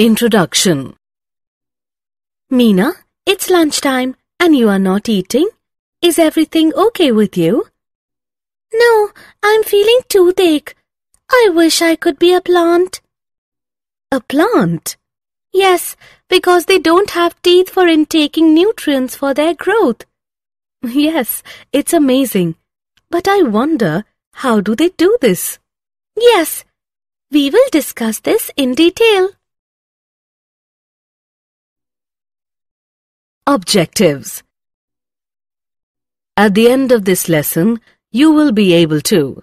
Introduction Mina, it's lunchtime and you are not eating. Is everything okay with you? No, I'm feeling toothache. I wish I could be a plant. A plant? Yes, because they don't have teeth for intaking nutrients for their growth. Yes, it's amazing. But I wonder, how do they do this? Yes, we will discuss this in detail. Objectives At the end of this lesson, you will be able to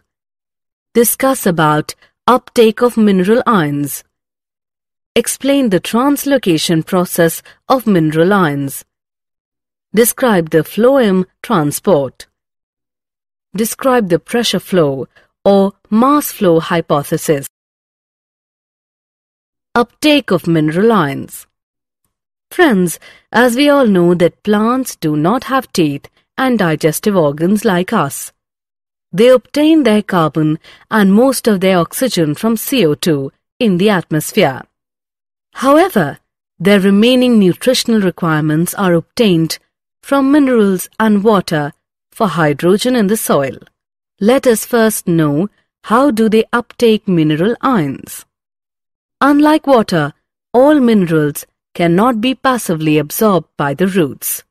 discuss about uptake of mineral ions, explain the translocation process of mineral ions, describe the phloem transport, describe the pressure flow or mass flow hypothesis, uptake of mineral ions. Friends, as we all know that plants do not have teeth and digestive organs like us. They obtain their carbon and most of their oxygen from CO2 in the atmosphere. However, their remaining nutritional requirements are obtained from minerals and water for hydrogen in the soil. Let us first know how do they uptake mineral ions. Unlike water, all minerals cannot be passively absorbed by the roots.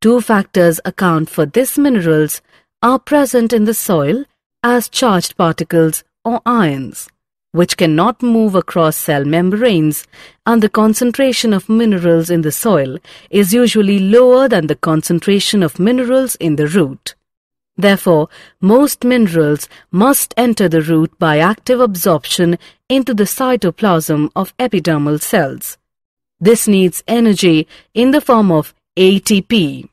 Two factors account for this. minerals are present in the soil as charged particles or ions, which cannot move across cell membranes and the concentration of minerals in the soil is usually lower than the concentration of minerals in the root. Therefore, most minerals must enter the root by active absorption into the cytoplasm of epidermal cells. This needs energy in the form of ATP.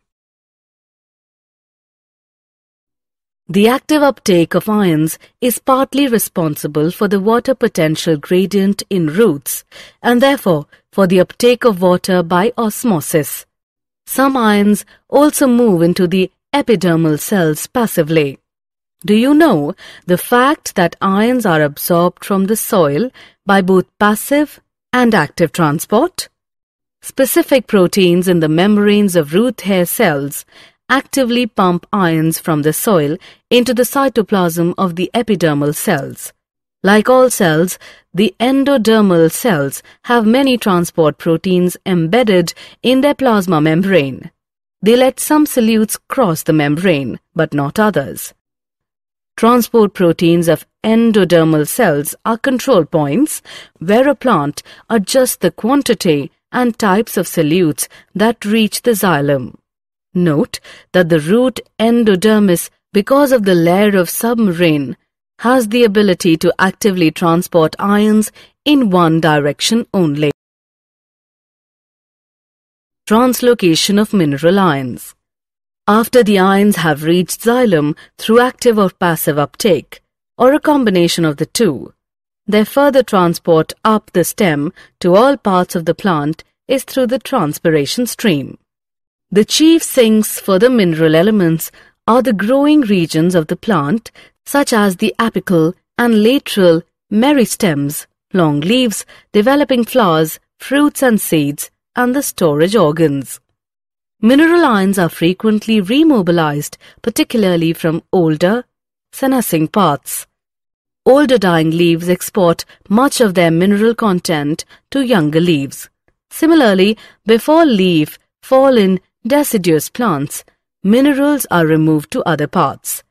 The active uptake of ions is partly responsible for the water potential gradient in roots and therefore for the uptake of water by osmosis. Some ions also move into the epidermal cells passively. Do you know the fact that ions are absorbed from the soil by both passive and active transport? Specific proteins in the membranes of root hair cells actively pump ions from the soil into the cytoplasm of the epidermal cells. Like all cells, the endodermal cells have many transport proteins embedded in their plasma membrane. They let some solutes cross the membrane, but not others. Transport proteins of endodermal cells are control points where a plant adjusts the quantity and types of solutes that reach the xylem. Note that the root endodermis, because of the layer of submarine, has the ability to actively transport ions in one direction only. Translocation of mineral ions After the ions have reached xylem through active or passive uptake, or a combination of the two, their further transport up the stem to all parts of the plant is through the transpiration stream. The chief sinks for the mineral elements are the growing regions of the plant, such as the apical and lateral meristems, long leaves, developing flowers, fruits and seeds, and the storage organs. Mineral ions are frequently remobilized, particularly from older, senescing parts. Older-dying leaves export much of their mineral content to younger leaves. Similarly, before leaf fall in deciduous plants, minerals are removed to other parts.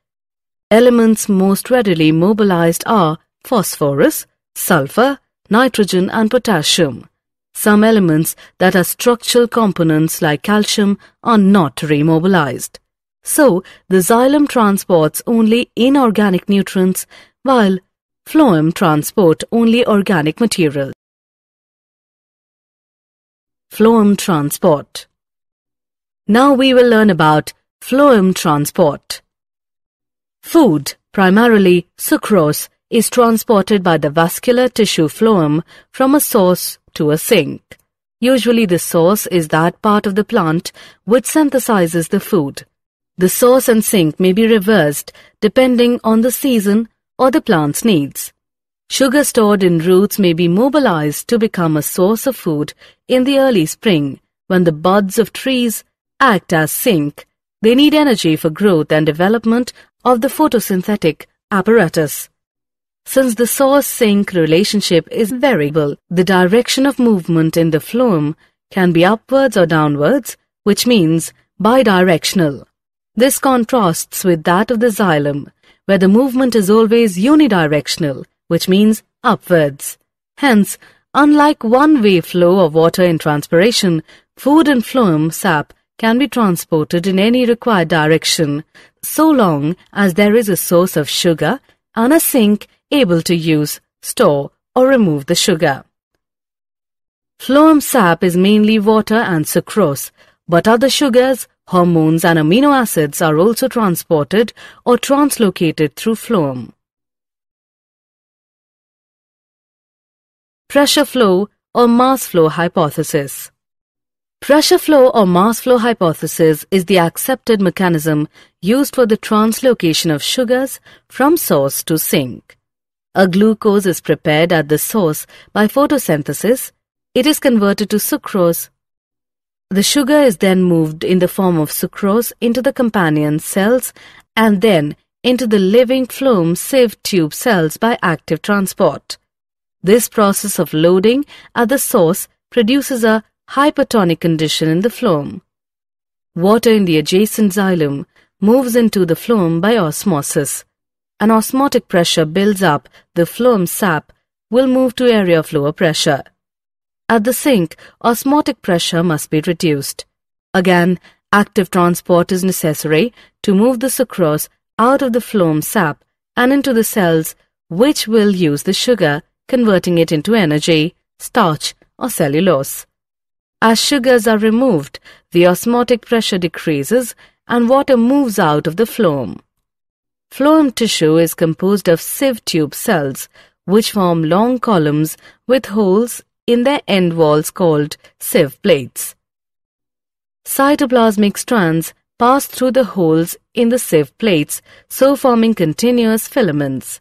Elements most readily mobilized are phosphorus, sulfur, nitrogen and potassium. Some elements that are structural components like calcium are not remobilized. So, the xylem transports only inorganic nutrients while phloem transport only organic material. Phloem transport Now we will learn about phloem transport. Food, primarily sucrose, is transported by the vascular tissue phloem from a source to a sink. Usually the source is that part of the plant which synthesizes the food. The source and sink may be reversed depending on the season or the plant's needs. Sugar stored in roots may be mobilized to become a source of food in the early spring when the buds of trees act as sink. They need energy for growth and development of the photosynthetic apparatus. Since the source-sink relationship is variable, the direction of movement in the phloem can be upwards or downwards, which means bidirectional. This contrasts with that of the xylem, where the movement is always unidirectional, which means upwards. Hence, unlike one-way flow of water in transpiration, food and phloem sap can be transported in any required direction, so long as there is a source of sugar and a sink able to use, store, or remove the sugar. Phloem sap is mainly water and sucrose, but other sugars Hormones and amino acids are also transported or translocated through phloem. Pressure flow or mass flow hypothesis. Pressure flow or mass flow hypothesis is the accepted mechanism used for the translocation of sugars from source to sink. A glucose is prepared at the source by photosynthesis. It is converted to sucrose the sugar is then moved in the form of sucrose into the companion cells and then into the living phloem sieve tube cells by active transport. This process of loading at the source produces a hypertonic condition in the phloem. Water in the adjacent xylem moves into the phloem by osmosis. An osmotic pressure builds up, the phloem sap will move to area of lower pressure. At the sink, osmotic pressure must be reduced. Again, active transport is necessary to move the sucrose out of the phloem sap and into the cells which will use the sugar, converting it into energy, starch or cellulose. As sugars are removed, the osmotic pressure decreases and water moves out of the phloem. Phloem tissue is composed of sieve tube cells, which form long columns with holes in their end walls called sieve plates. Cytoplasmic strands pass through the holes in the sieve plates, so forming continuous filaments.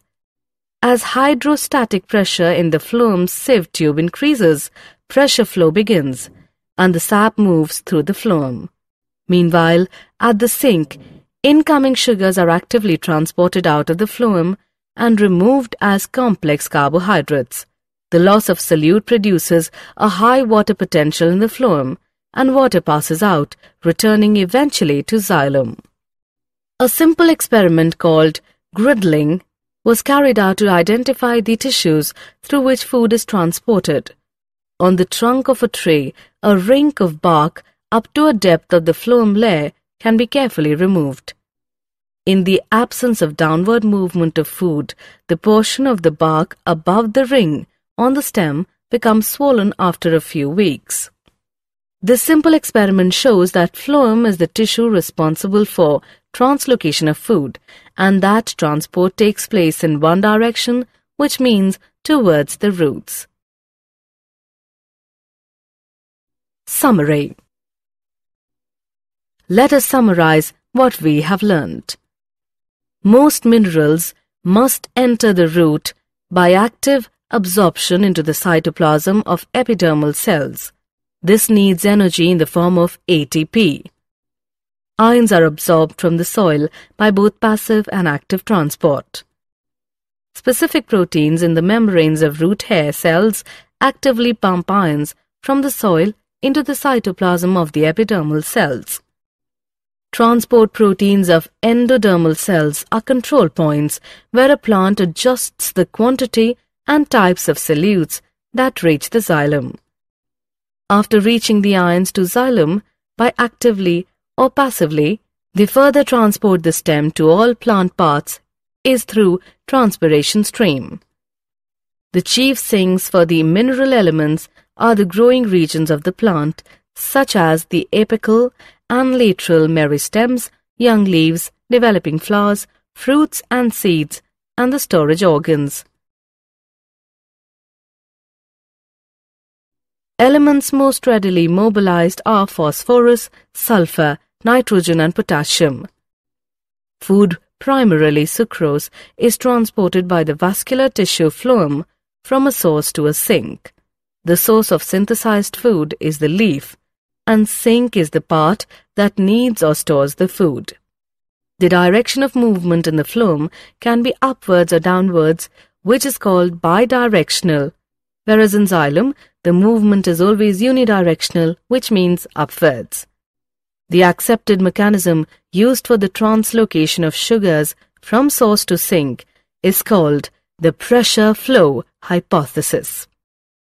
As hydrostatic pressure in the phloem's sieve tube increases, pressure flow begins, and the sap moves through the phloem. Meanwhile, at the sink, incoming sugars are actively transported out of the phloem and removed as complex carbohydrates. The loss of solute produces a high water potential in the phloem, and water passes out, returning eventually to xylem. A simple experiment called griddling was carried out to identify the tissues through which food is transported. On the trunk of a tree, a rink of bark up to a depth of the phloem layer can be carefully removed. In the absence of downward movement of food, the portion of the bark above the ring on the stem becomes swollen after a few weeks. This simple experiment shows that phloem is the tissue responsible for translocation of food and that transport takes place in one direction, which means towards the roots. Summary Let us summarize what we have learned. Most minerals must enter the root by active absorption into the cytoplasm of epidermal cells. This needs energy in the form of ATP. Ions are absorbed from the soil by both passive and active transport. Specific proteins in the membranes of root hair cells actively pump ions from the soil into the cytoplasm of the epidermal cells. Transport proteins of endodermal cells are control points where a plant adjusts the quantity and types of salutes that reach the xylem. After reaching the ions to xylem, by actively or passively, they further transport the stem to all plant parts is through transpiration stream. The chief sinks for the mineral elements are the growing regions of the plant, such as the apical and lateral meristems, young leaves, developing flowers, fruits and seeds, and the storage organs. Elements most readily mobilized are phosphorus, sulfur, nitrogen and potassium. Food, primarily sucrose, is transported by the vascular tissue phloem from a source to a sink. The source of synthesized food is the leaf, and sink is the part that needs or stores the food. The direction of movement in the phloem can be upwards or downwards, which is called bidirectional whereas in xylem, the movement is always unidirectional, which means upwards. The accepted mechanism used for the translocation of sugars from source to sink is called the pressure flow hypothesis.